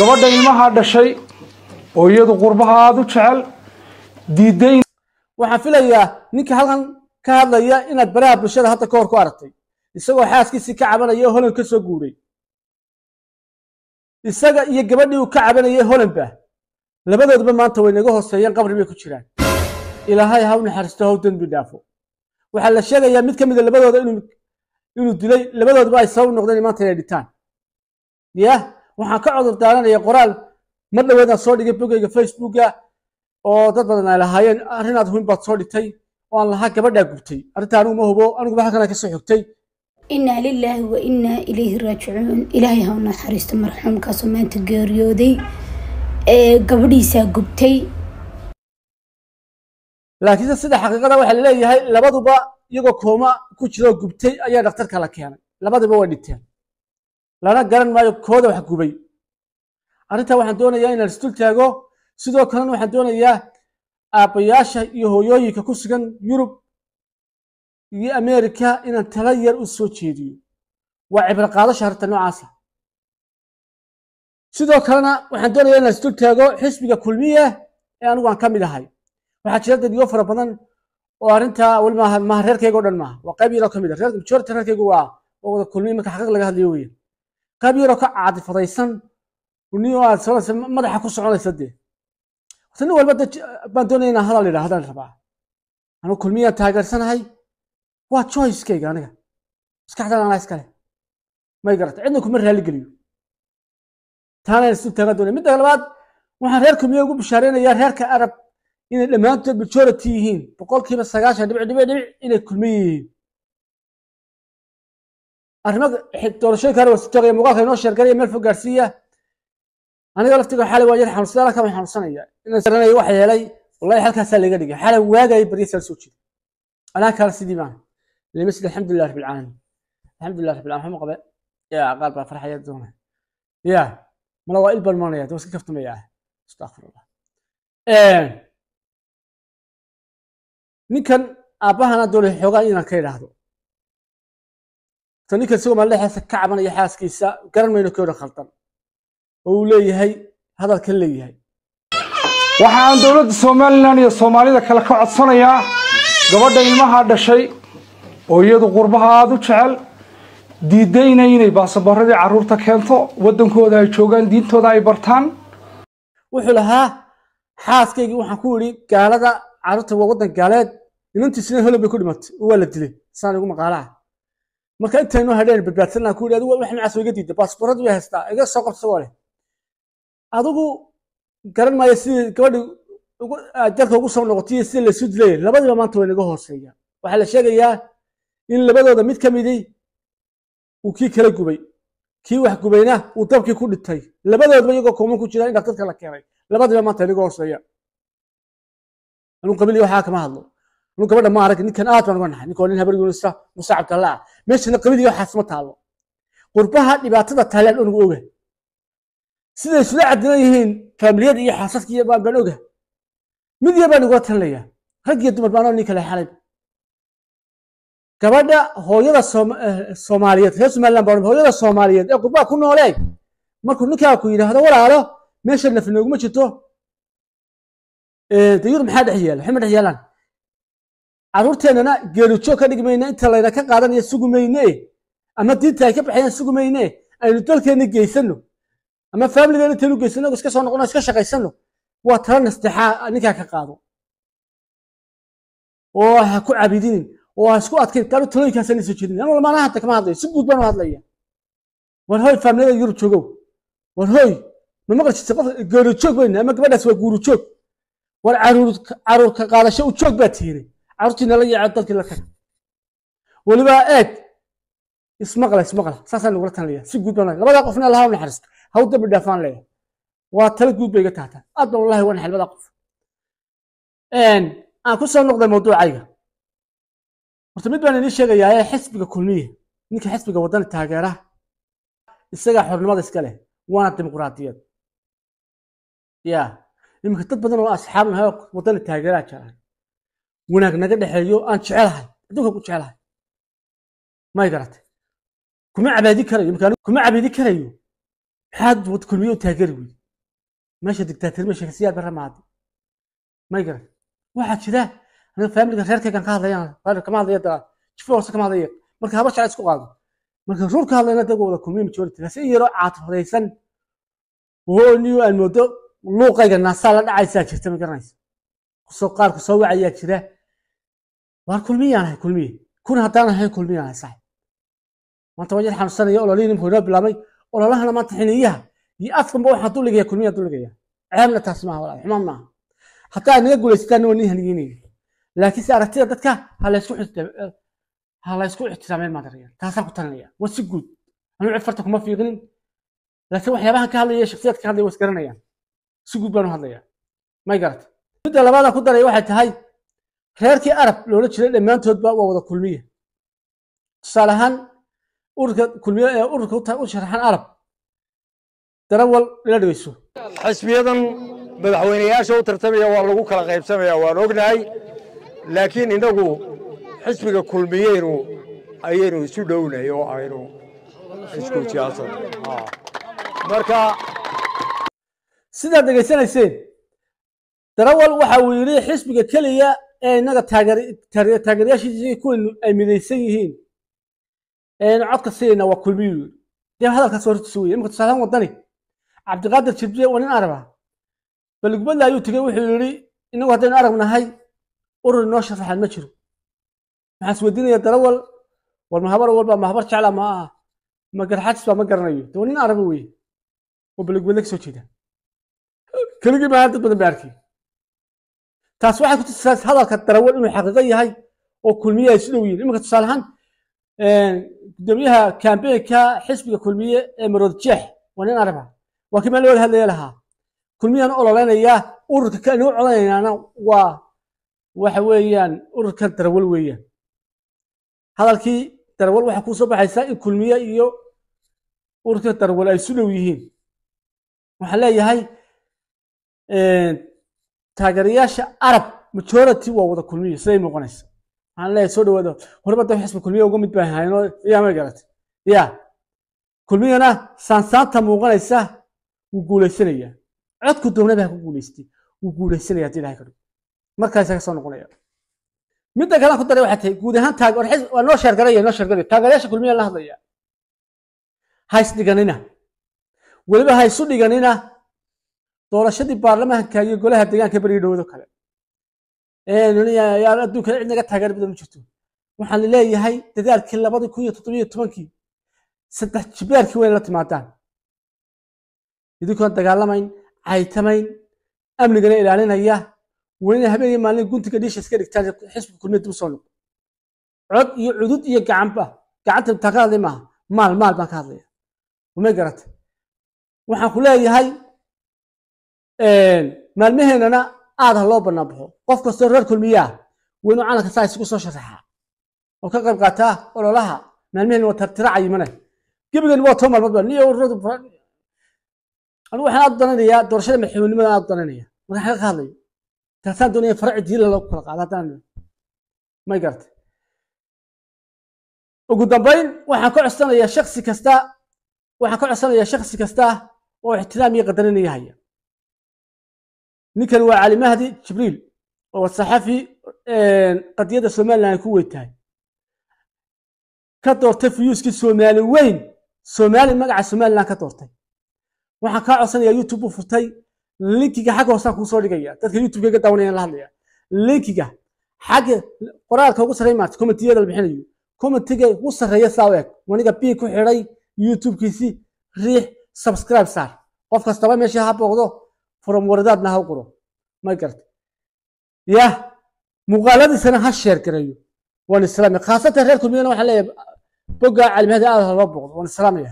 gabadha ilmahaa dhashay oo iyadu qurbaha aad u jecel diiday waxaan filayaa ninka halkan ka hadlaya inaad baraha bulshada hadda ka hor ku aragtay isagoo xaaskiisii ka cabanaya oo holan ka soo guuray isaga iyo gabadhii uu ka cabanayay holanba labadoodba maanta way naga hooseeyeen qabri bay ku jiraan ilaahay ha u naxariisto haw dembi dhaafo waxaa la sheegayaa mid ka mida ah labadooda inuu dilay labadoodba ay sabab noqdeen maanta inay dhitaan yah waxaan ka cudur daaranaya qoraal mar dhaweedaan soo dhigay bogeyga facebooka oo dad badan ay lahaayeen arrinaad hun baad soo dhigtay oo aan lahaa gabadhaa gubtay arrinta anugu ma hubo anigu ba halkana kasoo xogtay innaa lilaahi wa innaa ilayhi raajicuun ilaahay ha u naxariisto marxuumkaasoo maanta geeriyooday ee gabadhiisaa gubtay laakiinse sida xaqiiqada waxaa la leeyahay labaduba iyagoo kooma ku jiroo gubtay ayaa dhakhtarka la keenay labadiba way dhinteen lana garan maayo kooda wax gubay arrintaa waxaan doonayaa inaan isdul taago sidoo kalena waxaan doonayaa aabayaasha iyo hooyooyinka ku sugan yurub iyo ameerika inaan tala yar u soo jeediyo waa cibro qaadasha harta noocaasa sidoo kalena waxaan doonayaa inaan isdul taago xisbiga kulmiya ee anigu aan ka mid ahay waxaa jira dad fara badan oo arrintaa weli maaha maaha reerkayga o dhan maaha waa qayb yaroo ka mid ah reerka majority reerkaygu waa wada kulmiye marka xaqiiq laga hadlayo weya qayb yaroo ka caadifadaysan niyo madaxa ku soconaysa dee horta nin walba baan doonaya inaan hadal idhaa hadal rabaa anu kulmiyaan taageersanahay waa joycekayga aniga maskaxdan anaa iskale may garata cidna kuma raali geliyo taanaan isu taagan doonaya midda labaad waxaan reer kulmiya ugu bishaareynayaa reerka arab inay dhammaantood majority yihiin boqolkiiba sagaashan dhibic dhibic dhibic inay kulmiye yihiin arrimada doorashooyin hore waa sijooga muuqaalka inoo sheergalaya meel fog gaarsiiya aniga laftiga xalay waa yar xanuunsan halkan baan xanuunsanaya inaan saranayo waxa yeelay wallahi halkaasaa laga dhigay xalay waagay baryasaan soo jeeda anaa sidii baan limisd alxamdulilah rabbil alxamdulilah rabbil caalamiin waxuma qabe qaar baa farxaya doona yaa mala waa il baan maanaya waa iska kaftamaya astaqfirullah ninkan aabbahana doonay xoogaa inaan ka idhaahdo ta ninka isagoo maleexeesa ka cabanaya xaaskiisa garan mayno kooda khaldan oo uu leeyahay hadalkan leeyahay waxa aan dowladda somalilan iyo soomaalida kale ka codsanayaa gabadha ilmaha dhashay oo iyadu qurbaha aada u jecel diidayna inay baasaboorradii caruurta keento waddankooda ay joogaan diintooda ay bartaan wuxuu lahaa xaaskaygii waxaan ku idhi gaalada carruurta waa waddan gaaleed inantiisina holan bay ku dhimatay oo la dilay saan igu maqaala marka intaynu hadheen badbaadsanaan ku yidhahdo wax noocaas iga diida baasboorad way haystaa iga soo qabta sagoo adigu garan maayo sidii gabadhi dalka ah, ugu soo noqotay sida laysu dilay labadiiba maanta way naga hooseeyaan waxaa la sheegayaa in labadooda mid ka midi uu kii kala gubay kii wax gubayna uu dabkii ku dhintay labadoodba iyagoo kooman ku jira in dhaktarka la keenay labadiiba maanta naga hooseeya anuu qabiil waxaa kama hadlo n gabadha ma arag ninkan aad baan uga nahay ninka nin habar yunista musaacab kale ah meeshana qabid waxaas ma taalo qurbaha dhibaatada taalaan onugu oga siday isula caddilan yihiin faamiliyada iyo xaasaska baan oga mid yar baan igula talinayaa rag iyo dumar baanoo nin kale xalay gabadha hooyada eh, soomaaliyeed reer somaliland baa hooyada soomaaliyeed ee qurbaha ku noolee markuu ninkaa ku yidhaahdo walaalo meesha naf jirto eh, de maxaa dhex yeela waxay ma dhex yeelaan caruurteennana geerijoog ka dhigmayna inta layna ka qaadanaya sugumayne ama diinta ay ka baxayaan sugumayne aynu dalkeenna geysano ama faamiligeena intaynu geysano iska soo noqono iska shaqaysano waa tala nasteexaa ninkaa ka qaado oo ah ha ku cabidinin oo ha ah isku adkayn gaanu talooyinkaasaan isu jirin anuu lamaana hadda kama hadlayo si guud baanu hadlaya war hoy faamiliyada yurub joogow war hoy ma maqlishisa qof bayna ama gabadhaas waa guurijoog war caruur ka qaadasho u joog baa tiiray caruurtiinala yaaca dadkii la tag weliba eeg ismaqla ismaqla saasaan nagula talinaya si guud baan labadaa qofna lahaa u naxariista haw dambi dhaafaan leeyahay waa tala guud bay iga taataan aadba wallahi waa labadaa qof aan ku soo noqday mawduucayga horta mid baan idiin sheegayaa xisbiga kulmiya ninka xisbiga waddana taageera isagaa xornimada iska leh waana dimuqraadiyad ya iminka dad badan oo asxaab nahay taageeraa jiraan wanaag naga dhexeeyo aan jecelahay adduunkan ku jecelahay may garatay kuma cabaadi karayo markaan kuma cabaadi karayo maxaad wad kulmiyo taageeri wey meesha digtaatirimaa sheekasiyaad barra maadi may garatay waxaa jira aniga faamiliga reerkaygan ka hadlayaan kama hadlaya daraa jifo kama hadlaya marka haba shaca isku qaado marka rasuul ka hadlayna dago wada kulmiyo majority laasin yaroo caatifadaysan oo niyo aan moodo luuqayga naasaa la dhacaysaa jirta ma garanaysa kusoo qaar kusoo wacayaa jira waar kulmiyaan ahay kulmiye kun haddaan ahayn kulmiyaan ahay saxib maanta waan yar xanuunsanaya ololihii nimku inoo bilaabay ololahana maanta xiniiyaha iyo afkanba waxaa duligaya kulmiyaa duligaya ceebna taas maaha walaal xumaan maaha haddaa naga guulaysataan waa nin haniyeynaya laakiin si aragtida dadka ha laysku ha laysku ixtiraameyn baan araya taasaan ku talinaya waa si guud anuu cid kuma fiiqinin laakiin waxyaabahan ka hadlaya shaksiyaadka hadlaya waa isgaranayaan si guud baan u hadlaya may garata midda labaadaan ku daraya waxay tahay reerkii arab loola jiray dhammaantoodba waa wada kulmiya tusaale ahaan ururka kulmiya ee ururka u sharxan arab darawal ila dhaweyso xisbiyadan madaxweynayaasha u tartamaya waa lagu kala qaybsamaya waan ognahay laakiin inagu xisbiga kulmiyaynu ayaynu isu dhownahay oo aynu isku siyaasad marka sidaad dhegaysanayseen darawal waxa uu yidhi xisbiga keliya inaga taageerayaashiis kuwanu ay midaysan yihiin codka siinayna waa kulmiyu yiri dee hadalkaas hortiisa wey imika tusaalaan wadani cabdiqaadir jibdiye waa nin araba balugmadla ayuu tegey wuxuu yidhi inagu haddaynu arab nahay urur inoo shafaxan ma jiro maxaan isweydiinaya darawal war mahabar walba mahabar jecla ma aha ma garxatis baa ma garanayo de waa nin araba wey oo balugmadla kasoo jeeda keligii maaha dad badan ba arkay taas waxay ku tusaas hadalka darawe inuu xaqiiqo yahay oo kulmiye ay sidau yihin iminka tusaale ahaan gudoomiyaha eh, kambeynka xisbiga kulmiye ee marodjeex waa nin arab ah waa kii maalin wada hadlaya lahaa kulmiyaana ololeynaya ururka kanu codanaynaana waa waxa weeyaan ururkan darawal weeyaan hadalkii darawal waxaa kuu soo baxaysaa in kulmiye iyo ururka darawal ay su dhow yihiin waxaan leeyahay eh, taageerayaasha arab majority waa wada kulmiye siday noqonaysa waxaan leeyahay soo dhawaada horba da xisbi kulmiye uga mid baahan yaa ma garatay ya kulmiyana saansaanta muuqanaysa wuu guulaysanayaa codku doonaba ku guulaystay wuu guulaysanaya haddii ilahay ka dhigo markaasaa noqonaya midda kale ku daray waxay tahay guud ahaan waa noo sheergaraya noo sheergaraya taageerayaasha kulmiya la hadlaya ha isdhiganina weliba ha isu dhiganina doorashadii baarlamaanka iyo golaha deegaanka beriga dhowdo kale adduunkana cid naga taageermida ma jirto waxaan leeyahay dadaalkii labadi kun iyo toddobiyo tobankii saddex jibaarkii weyn la timaadaan idinkoon dagaalamayn caytamayn amnigana ilaalinaya welina habeen iyo maalin guntiga dhiisha iska dhigtaan xisbiga kulmiya dib soo noq cod iyo cudud iyo gacanba gacanta intaan maaha maal maal baan ka hadlaya umay garata waxaan ku leeyahay maalmaheenana aad ha loo banaanbaxo qof kastoo reer kulmiyaah waa inuu calanka saa isugu soo sharaxaa oo ka qayb qaataa ololaha maalmaheen waa tirtiraca yimana gebigan waa too maalmoodba niyo anigu waxaan aad dananayaa doorashada madaxweynimada aad dananaya markaan xaga ka hadlayo taasaan doonaya faraci diila loo kala qaado haddaan may garta ugu dambayn waxaan ka codsanayaa shaksi kasta waxaan ka codsanayaa shaksi kasta oo ixtiraam iyo qadarinaya haya ninkan waa cali mahdi jibriil oo saxafi qadiyadda somalilan ay ku weyn tahay ka doortay fiyuuskii soomaali weyn soomaali magaca somalilan ka doortay waxaan kaa codsanaya youtube u furtay linkiga xagga hoosaan kuu soo dhigaya dadka youtubeka ga daawanayaan la hadlaya linkiga xagga qoraalka ugu sarreey maanta commentiyada la bixinayo commentiga ugu sarreeya saa u eg waniga bii ku xidhay youtube riix subscribe saar qof kastaba meesha ha booqdo furan waradaadna ha quro ma garta yah muuqaaladiisana ha sheer garayo waan islaamia khaasatan reer kulmigana waxaan leeyahay bogaa caalimada aad loo boqdo waan islaamaya